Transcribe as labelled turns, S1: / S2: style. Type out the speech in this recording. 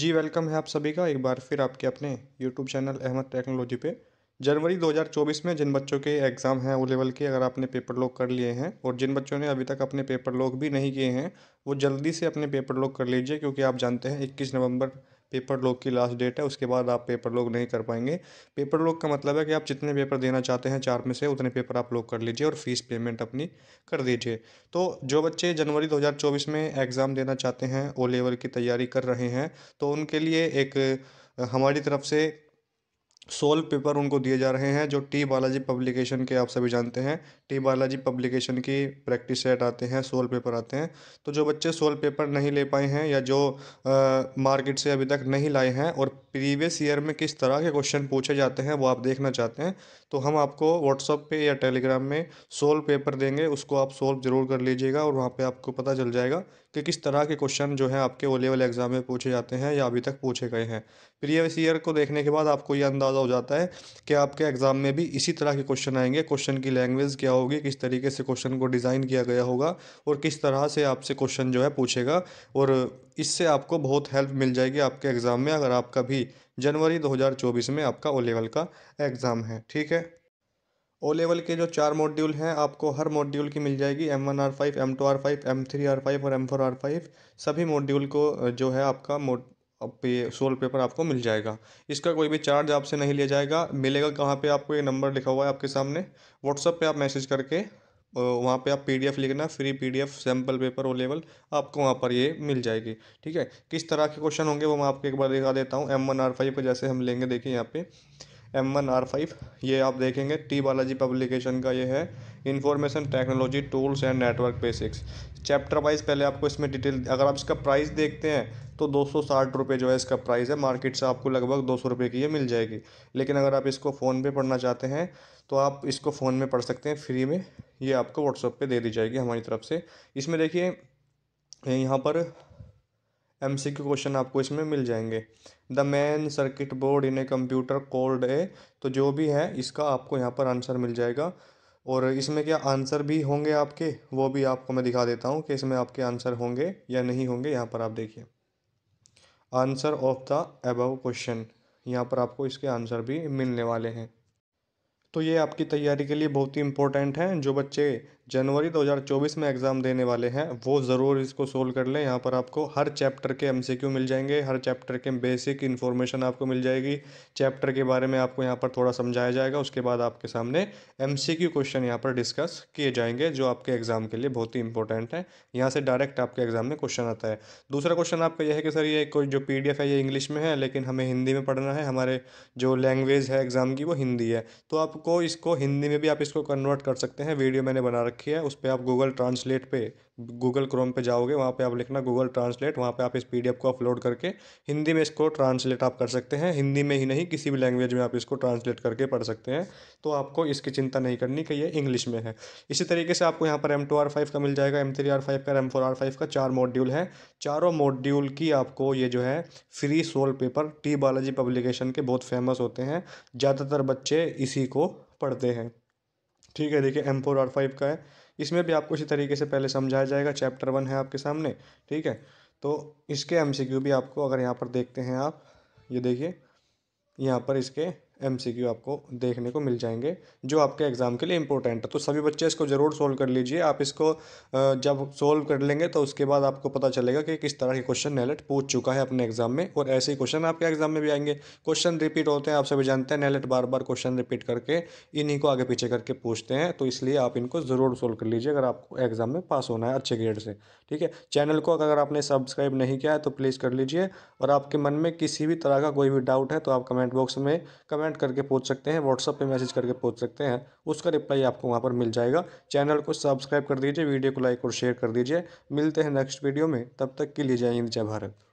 S1: जी welcome है आप सभी का एक बार फिर आपके अपने यूट्यूब चैनल अहमद टेक्नोलॉजी पे जनवरी 2024 में जिन बच्चों के एग्ज़ाम हैं वो लेवल के अगर आपने पेपर लॉक कर लिए हैं और जिन बच्चों ने अभी तक अपने पेपर लॉक भी नहीं किए हैं वो जल्दी से अपने पेपर लॉक कर लीजिए क्योंकि आप जानते हैं इक्कीस नवंबर पेपर लॉक की लास्ट डेट है उसके बाद आप पेपर लॉक नहीं कर पाएंगे पेपर लॉक का मतलब है कि आप जितने पेपर देना चाहते हैं चार में से उतने पेपर आप लॉक कर लीजिए और फीस पेमेंट अपनी कर दीजिए तो जो बच्चे जनवरी 2024 में एग्ज़ाम देना चाहते हैं ओ लेवल की तैयारी कर रहे हैं तो उनके लिए एक हमारी तरफ से सोल्व पेपर उनको दिए जा रहे हैं जो टी बालाजी पब्लिकेशन के आप सभी जानते हैं टी बालाजी पब्लिकेशन की प्रैक्टिस सेट आते हैं सोल पेपर आते हैं तो जो बच्चे सोल पेपर नहीं ले पाए हैं या जो मार्केट से अभी तक नहीं लाए हैं और प्रीवियस ईयर में किस तरह के क्वेश्चन पूछे जाते हैं वो आप देखना चाहते हैं तो हम आपको व्हाट्सअप पर या टेलीग्राम में सोल पेपर देंगे उसको आप सोल्व ज़रूर कर लीजिएगा और वहाँ पर आपको पता चल जाएगा कि किस तरह के क्वेश्चन जो है आपके ओ लेवल एग्ज़ाम में पूछे जाते हैं या अभी तक पूछे गए हैं प्रीवियस ईयर को देखने के बाद आपको ये अंदाज़ अंदाज़ा हो जाता है कि आपके एग्ज़ाम में भी इसी तरह के क्वेश्चन आएंगे क्वेश्चन की लैंग्वेज क्या होगी किस तरीके से क्वेश्चन को डिज़ाइन किया गया होगा और किस तरह से आपसे क्वेश्चन जो है पूछेगा और इससे आपको बहुत हेल्प मिल जाएगी आपके एग्ज़ाम में अगर आपका भी जनवरी दो में आपका ओ लेवल का एग्ज़ाम है ठीक है ओ लेवल के जो चार मॉड्यूल हैं आपको हर मॉड्यूल की मिल जाएगी M one R five M two R five M three R five और एम फोर आर फाइव सभी मॉड्यूल को जो है आपका पे सोल पेपर आपको मिल जाएगा इसका कोई भी चार्ज आपसे नहीं लिया जाएगा मिलेगा कहाँ पे आपको ये नंबर लिखा हुआ है आपके सामने व्हाट्सअप पे आप मैसेज करके वहाँ पे आप पीडीएफ लिखना फ्री पीडीएफ सैम्पल पेपर वो लेवल आपको वहाँ पर ये मिल जाएगी ठीक है किस तरह के क्वेश्चन होंगे वो मैं आपको एक बार दिखा देता हूँ एम वन आर फाइव जैसे हम लेंगे देखिए यहाँ पे एम वन आर फाइव ये आप देखेंगे टी बालाजी पब्लिकेशन का ये है information technology tools and network basics chapter wise पहले आपको इसमें डिटेल अगर आप इसका प्राइस देखते हैं तो दो सौ साठ रुपये जो है इसका प्राइस है मार्केट से आपको लगभग दो सौ रुपये की ये मिल जाएगी लेकिन अगर आप इसको फ़ोन पे पढ़ना चाहते हैं तो आप इसको फ़ोन में पढ़ सकते हैं फ्री में ये आपको व्हाट्सअप पे दे दी जाएगी हमारी तरफ से इसमें देखिए यहाँ पर एम सी के क्वेश्चन आपको इसमें मिल जाएंगे the main circuit board in a computer called a तो जो भी है इसका आपको यहाँ पर आंसर मिल जाएगा और इसमें क्या आंसर भी होंगे आपके वो भी आपको मैं दिखा देता हूँ कि इसमें आपके आंसर होंगे या नहीं होंगे यहाँ पर आप देखिए answer of the above question यहाँ पर आपको इसके आंसर भी मिलने वाले हैं तो ये आपकी तैयारी के लिए बहुत ही इम्पोर्टेंट हैं जो बच्चे जनवरी 2024 में एग्ज़ाम देने वाले हैं वो ज़रूर इसको सोल्व कर लें यहाँ पर आपको हर चैप्टर के एमसीक्यू मिल जाएंगे हर चैप्टर के बेसिक इन्फॉर्मेशन आपको मिल जाएगी चैप्टर के बारे में आपको यहाँ पर थोड़ा समझाया जाएगा उसके बाद आपके सामने एमसीक्यू क्वेश्चन यहाँ पर डिस्कस किए जाएंगे जो आपके एग्ज़ाम के लिए बहुत ही इंपॉर्टेंट है यहाँ से डायरेक्ट आपके एग्ज़ाम में क्वेश्चन आता है दूसरा क्वेश्चन आपका यह है कि सर ये कोई जो पी है ये इंग्लिश में है लेकिन हमें हिंदी में पढ़ना है हमारे जो लैंग्वेज है एग्ज़ाम की वो हिंदी है तो आपको इसको हिंदी में भी आप इसको कन्वर्ट कर सकते हैं वीडियो मैंने बना रखी रखी है उस पर आप गूगल ट्रांसलेट पे गूगल क्रोम पे जाओगे वहाँ पे आप लिखना गूगल ट्रांसलेट वहाँ पे आप इस पीडीएफ को अपलोड करके हिंदी में इसको ट्रांसलेट आप कर सकते हैं हिंदी में ही नहीं किसी भी लैंग्वेज में आप इसको ट्रांसलेट करके पढ़ सकते हैं तो आपको इसकी चिंता नहीं करनी कि ये इंग्लिश में है इसी तरीके से आपको यहाँ पर एम टू आर फाइव का मिल जाएगा एम थ्री आर फाइव का एम फोर आर फाइव का चार मॉड्यूल है चारों मॉड्यूल की आपको ये जो है free solve paper T Balaji publication के बहुत फेमस होते हैं ज़्यादातर बच्चे इसी को पढ़ते हैं ठीक है देखिए एम फोर आर फाइव का है इसमें भी आपको इसी तरीके से पहले समझाया जाएगा चैप्टर वन है आपके सामने ठीक है तो इसके एम सी क्यू भी आपको अगर यहाँ पर देखते हैं आप ये देखिए यहाँ पर इसके एम आपको देखने को मिल जाएंगे जो आपके एग्ज़ाम के लिए इंपॉर्टेंट है तो सभी बच्चे इसको ज़रूर सोल्व कर लीजिए आप इसको जब सोल्व कर लेंगे तो उसके बाद आपको पता चलेगा कि किस तरह के क्वेश्चन नेलेट पूछ चुका है अपने एग्ज़ाम में और ऐसे ही क्वेश्चन आपके एग्ज़ाम में भी आएंगे क्वेश्चन रिपीट होते हैं आप सभी जानते हैं नेलेट बार बार क्वेश्चन रिपीट करके इन्हीं को आगे पीछे करके पूछते हैं तो इसलिए आप इनको ज़रूर सोल्व कर लीजिए अगर आपको एग्ज़ाम में पास होना है अच्छे ग्रेड से ठीक है चैनल को अगर आपने सब्सक्राइब नहीं किया है तो प्लीज़ कर लीजिए और आपके मन में किसी भी तरह का कोई भी डाउट है तो आप कमेंट बॉक्स में कमेंट कमेंट करके पूछ सकते हैं व्हाट्सअप पे मैसेज करके पूछ सकते हैं उसका रिप्लाई आपको वहाँ पर मिल जाएगा चैनल को सब्सक्राइब कर दीजिए वीडियो को लाइक और शेयर कर दीजिए मिलते हैं नेक्स्ट वीडियो में तब तक के लिए जय हिंद जय भारत